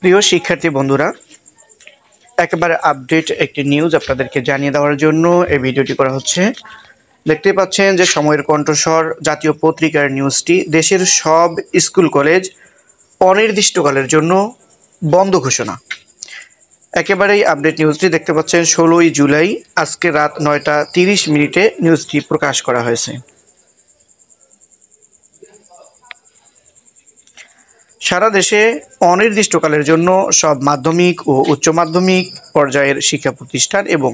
প্রিয় শিক্ষার্থী বন্ধুরা একেবারে আপডেট একটি নিউজ আপনাদেরকে জানিয়ে দেওয়ার জন্য এই ভিডিওটি করা হচ্ছে দেখতে পাচ্ছেন যে সময়ের কণ্ঠস্বর জাতীয় পত্রিকার নিউজটি দেশের সব স্কুল কলেজ অনির্দিষ্টকালের জন্য বন্ধ ঘোষণা একেবারেই আপডেট নিউজটি দেখতে পাচ্ছেন ষোলোই জুলাই আজকে রাত নয়টা তিরিশ মিনিটে নিউজটি প্রকাশ করা হয়েছে সারা দেশে অনির্দিষ্টকালের জন্য সব মাধ্যমিক ও উচ্চ মাধ্যমিক পর্যায়ের শিক্ষা প্রতিষ্ঠান এবং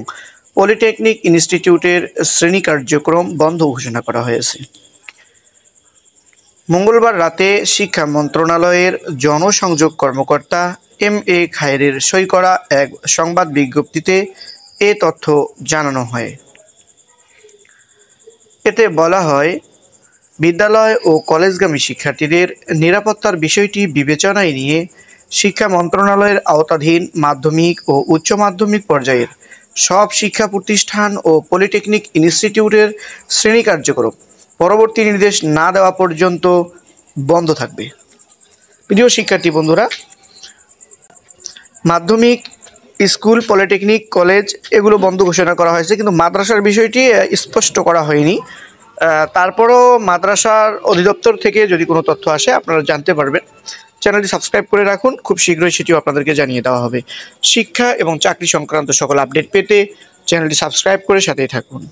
পলিটেকনিক ইনস্টিটিউটের শ্রেণী কার্যক্রম বন্ধ ঘোষণা করা হয়েছে মঙ্গলবার রাতে শিক্ষা মন্ত্রণালয়ের জনসংযোগ কর্মকর্তা এম এ খায়ের সই করা এক সংবাদ বিজ্ঞপ্তিতে এ তথ্য জানানো হয় এতে বলা হয় বিদ্যালয় ও কলেজগামী শিক্ষার্থীদের নিরাপত্তার বিষয়টি বিবেচনায় নিয়ে শিক্ষা মন্ত্রণালয়ের আওতাধীন মাধ্যমিক ও উচ্চ মাধ্যমিক পর্যায়ের সব শিক্ষা প্রতিষ্ঠান ও পলিটেকনিক ইনস্টিটিউটের শ্রেণী কার্যক্রম পরবর্তী নির্দেশ না দেওয়া পর্যন্ত বন্ধ থাকবে প্রিয় শিক্ষার্থী বন্ধুরা মাধ্যমিক স্কুল পলিটেকনিক কলেজ এগুলো বন্ধ ঘোষণা করা হয়েছে কিন্তু মাদ্রাসার বিষয়টি স্পষ্ট করা হয়নি তারপরও মাদ্রাসার অধিদপ্তর থেকে যদি কোনো তথ্য আসে আপনারা জানতে পারবেন চ্যানেলটি সাবস্ক্রাইব করে রাখুন খুব শীঘ্রই সেটিও আপনাদেরকে জানিয়ে দেওয়া হবে শিক্ষা এবং চাকরি সংক্রান্ত সকল আপডেট পেতে চ্যানেলটি সাবস্ক্রাইব করে সাথেই থাকুন